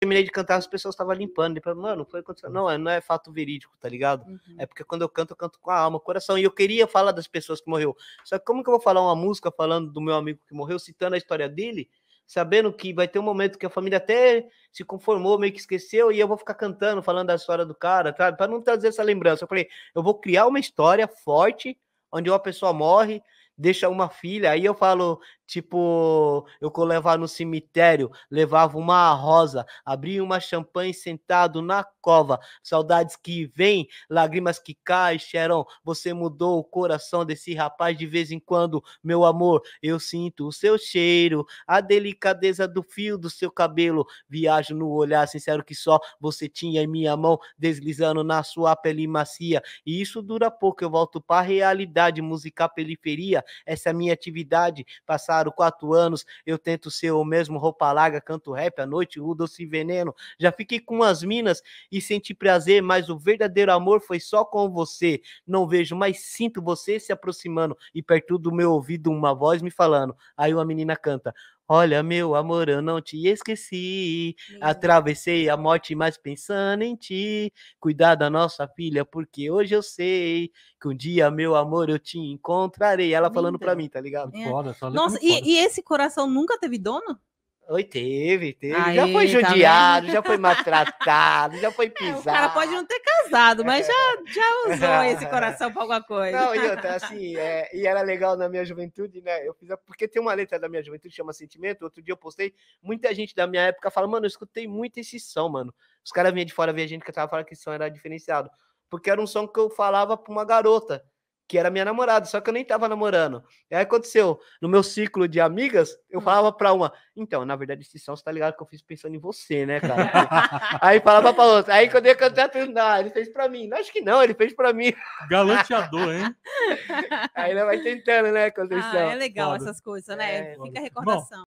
terminei de cantar, as pessoas estavam limpando. Depois, mano, foi acontecendo. Não, é, não é fato verídico, tá ligado? Uhum. É porque quando eu canto, eu canto com a alma, coração. E eu queria falar das pessoas que morreu. Só que como que eu vou falar uma música falando do meu amigo que morreu, citando a história dele, sabendo que vai ter um momento que a família até se conformou, meio que esqueceu, e eu vou ficar cantando, falando da história do cara, sabe? Pra não trazer essa lembrança. Eu falei, eu vou criar uma história forte, onde uma pessoa morre, deixa uma filha. Aí eu falo, tipo, eu vou levar no cemitério, levava uma rosa, abria uma champanhe sentado na cova. Saudades que vêm, lágrimas que caem, Cheron. Você mudou o coração desse rapaz de vez em quando, meu amor. Eu sinto o seu cheiro, a delicadeza do fio do seu cabelo. Viajo no olhar sincero que só você tinha em minha mão, deslizando na sua pele macia. E isso dura pouco, eu volto para a realidade, música periferia essa é minha atividade. Passaram quatro anos, eu tento ser o mesmo roupa larga, canto rap à noite, o doce Veneno. Já fiquei com as minas e senti prazer, mas o verdadeiro amor foi só com você. Não vejo, mas sinto você se aproximando e perto do meu ouvido uma voz me falando. Aí uma menina canta: Olha, meu amor, eu não te esqueci. Atravessei a morte, mas pensando em ti. Cuidar da nossa filha, porque hoje eu sei que um dia, meu amor, eu te encontrarei. Ela falando pra mim, tá ligado? É. Foda, nossa, e, e esse coração nunca teve dono? Oi, teve, teve. Aí, já foi tá judiado, tá já foi maltratado, já foi pisado. É, o cara pode não ter casado, mas já, já usou esse coração para alguma coisa. Não, e outra, assim, é, e era legal na minha juventude, né? Eu fiz, porque tem uma letra da minha juventude que chama Sentimento. Outro dia eu postei, muita gente da minha época fala, mano, eu escutei muito esse som, mano. Os caras vinham de fora ver a gente que tava falando que esse som era diferenciado. Porque era um som que eu falava para uma garota que era minha namorada, só que eu nem tava namorando. E aí aconteceu, no meu ciclo de amigas, eu hum. falava pra uma, então, na verdade, esse são, você tá ligado que eu fiz pensando em você, né, cara? aí falava pra outra, aí quando eu ia cantar, eu falei, não, ele fez pra mim. Não, acho que não, ele fez pra mim. Galanteador, hein? aí não vai tentando, né, Conceição? Ah, é legal Foda. essas coisas, né? É, Fica recordação. Bom,